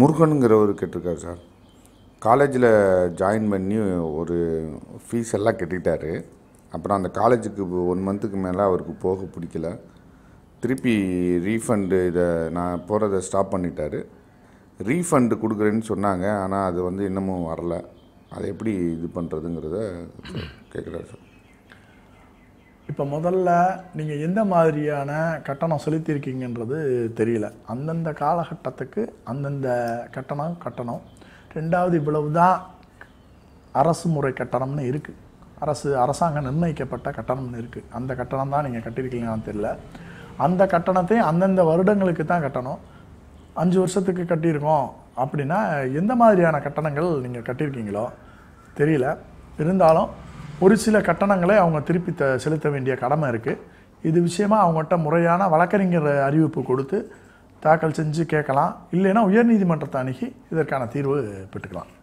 முருகனுங்கிறவர் கேட்டிருக்காரு சார் காலேஜில் ஜாயின் பண்ணி ஒரு ஃபீஸ் எல்லாம் கட்டிட்டார் அப்புறம் அந்த காலேஜுக்கு ஒன் மந்த்துக்கு மேலே அவருக்கு போக பிடிக்கல திருப்பி ரீஃபண்டு இதை நான் போகிறத ஸ்டாப் பண்ணிட்டார் ரீஃபண்டு கொடுக்குறேன்னு சொன்னாங்க ஆனால் அது வந்து இன்னமும் வரல அதை எப்படி இது பண்ணுறதுங்கிறத கேட்குறாரு சார் இப்போ முதல்ல நீங்கள் எந்த மாதிரியான கட்டணம் செலுத்தியிருக்கீங்கன்றது தெரியல அந்தந்த காலகட்டத்துக்கு அந்தந்த கட்டணம் கட்டணம் ரெண்டாவது இவ்வளவு தான் அரசு முறை கட்டணம்னு இருக்குது அரசு அரசாங்கம் நிர்ணயிக்கப்பட்ட கட்டணம்னு இருக்குது அந்த கட்டணம் தான் நீங்கள் கட்டியிருக்கீங்களான்னு தெரியல அந்த கட்டணத்தை அந்தந்த வருடங்களுக்கு தான் கட்டணும் அஞ்சு வருஷத்துக்கு கட்டியிருக்கோம் அப்படின்னா எந்த மாதிரியான கட்டணங்கள் நீங்கள் கட்டியிருக்கீங்களோ தெரியல இருந்தாலும் ஒரு சில கட்டணங்களை அவங்க திருப்பி த செலுத்த வேண்டிய கடமை இருக்குது இது விஷயமாக அவங்ககிட்ட முறையான வழக்கறிஞர் அறிவிப்பு கொடுத்து தாக்கல் செஞ்சு கேட்கலாம் இல்லைன்னா உயர்நீதிமன்றத்தை அணுகி இதற்கான தீர்வு பெற்றுக்கலாம்